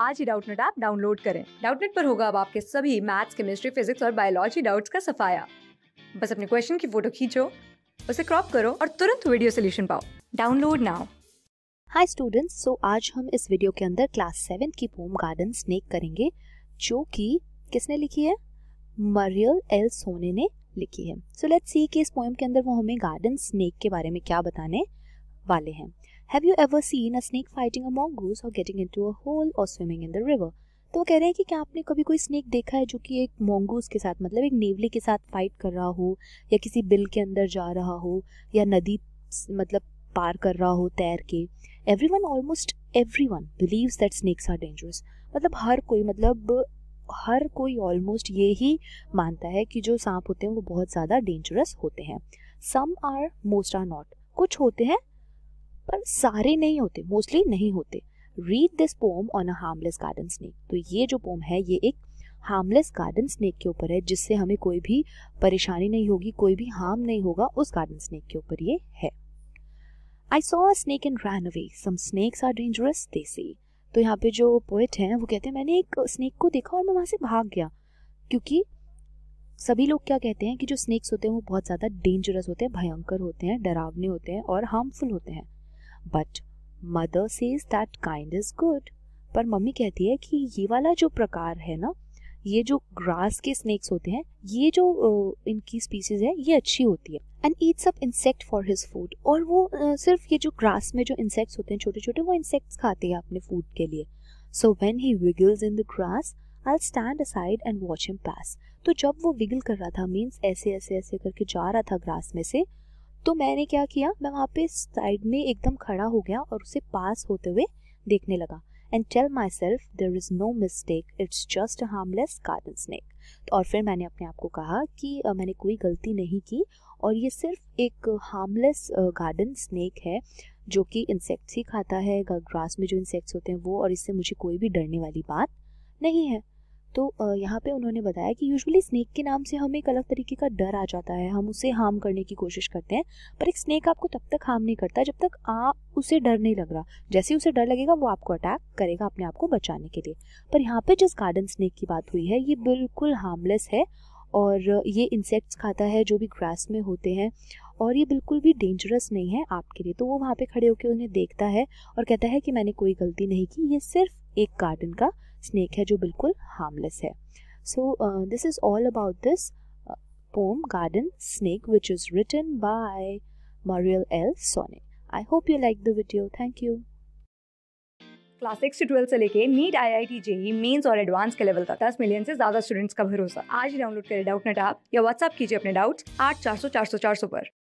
आज ही Doubtnut app download करें डाउटनेट पर होगा अब आपके सभी मैथ्स केमिस्ट्री फिजिक्स और बायोलॉजी डाउट्स का सफाया बस अपने क्वेश्चन की फोटो खींचो उसे क्रॉप करो और तुरंत वीडियो सोल्यूशन पाओ download now hi students so आज हम इस वीडियो के अंदर क्लास सेवन की पोम गार्डन स्नेक करेंगे जो कि किसने लिखी है मरियल एल सोने ने लिखी है सो लेट्स सी कि इस पोएम के अंदर वो हमें गार्डन स्नेक के बारे में क्या बताने वाले हैं have you ever seen a snake fighting a mongoose or getting into a hole or swimming in the river तो वो कह रहे हैं कि क्या आपने कभी कोई स्नेक देखा है जो कि एक मोंगूस के साथ मतलब एक नेवली के साथ फाइट कर रहा हो या किसी बिल के अंदर जा रहा हो या नदी मतलब पार कर रहा हो तैर के everyone almost everyone believe that snakes are dangerous मतलब हर कोई मतलब हर कोई ऑलमोस्ट ये ही मानता है कि जो सांप होते हैं वो बहुत ज़्यादा डेंजरस होते हैं some are most are not कुछ होते हैं पर सारे नहीं होते मोस्टली नहीं होते read this poem on a harmless garden snake तो ये जो पोम है ये एक हार्मलेस गार्डन स्नेक के ऊपर है जिससे हमें कोई भी परेशानी नहीं होगी कोई भी हार्म नहीं होगा उस गार्डन स्नेक के ऊपर ये है I saw a snake in ran away some snakes are dangerous they say तो यहाँ पे जो पोइट हैं वो कहते हैं मैंने एक स्नेक को देखा और मैं वहाँ से भाग गया क्योंकि सभी लोग क्या कहते हैं कि जो स्नेक्स होते हैं वो बहुत ज़्यादा डेंजरस होते हैं भयंकर होते हैं डरावने होते हैं और हार्मफुल होते हैं but mother says that kind is good पर मम्मी कहती है कि ये वाला जो प्रकार है ना ये जो ग्रास के स्नेक्स होते हैं ये जो इनकी स्पीसीज है ये अच्छी होती है and eats up insect for his food और वो सिर्फ ये जो ग्रास में जो इंसेक्ट्स होते हैं छोटे छोटे वो इंसेक्ट्स खाते हैं अपने फूड के लिए so when he wiggles in the grass I stand aside and watch him pass तो जब वो विगल कर रहा था मीन्स ऐसे ऐसे ऐसे करके जा रहा था ग्रास में से तो मैंने क्या किया मैं वहाँ पे साइड में एकदम खड़ा हो गया और उसे पास होते हुए देखने लगा and tell myself there is no mistake it's just a harmless garden snake और फिर मैंने अपने आप को कहा कि मैंने कोई गलती नहीं की और ये सिर्फ एक हार्मलेस गार्डन स्नैक है जो कि इंसेक्ट्स ही खाता है ग्रास में जो इंसेक्ट्स होते हैं वो और इससे मुझे कोई भी डरने वाली बात नहीं है तो यहाँ पे उन्होंने बताया कि यूजुअली स्नेक के नाम से हमें एक अलग तरीके का डर आ जाता है हम उसे हार्म करने की कोशिश करते हैं पर एक स्नेक आपको तब तक हार्म नहीं करता जब तक आप उसे डर नहीं लग रहा जैसे उसे डर लगेगा वो आपको अटैक करेगा अपने आप को बचाने के लिए पर यहाँ पे जिस गार्डन स्नेक की बात हुई है ये बिल्कुल हार्मलेस है और ये इंसेक्ट्स खाता है जो भी ग्रास में होते हैं और ये बिल्कुल भी डेंजरस नहीं है आपके लिए तो वो वहाँ पे खड़े होकर उन्हें देखता है और कहता है कि मैंने कोई गलती नहीं की ये सिर्फ एक गार्डन का स्नेक है जो बिल्कुल हार्मलेस है so this is all about this poem garden snake which is written by Muriel L Sone. I hope you like the video thank you class six से ट्वेल्थ से लेके NEET I I T JEE mains और advance के level तक दस million से ज्यादा students का भरोसा आज डाउनलोड करें डाउट नेट आप या व्हाट्सअप कीजिए अपने डाउट्स आठ चार सौ चार सौ चार सौ पर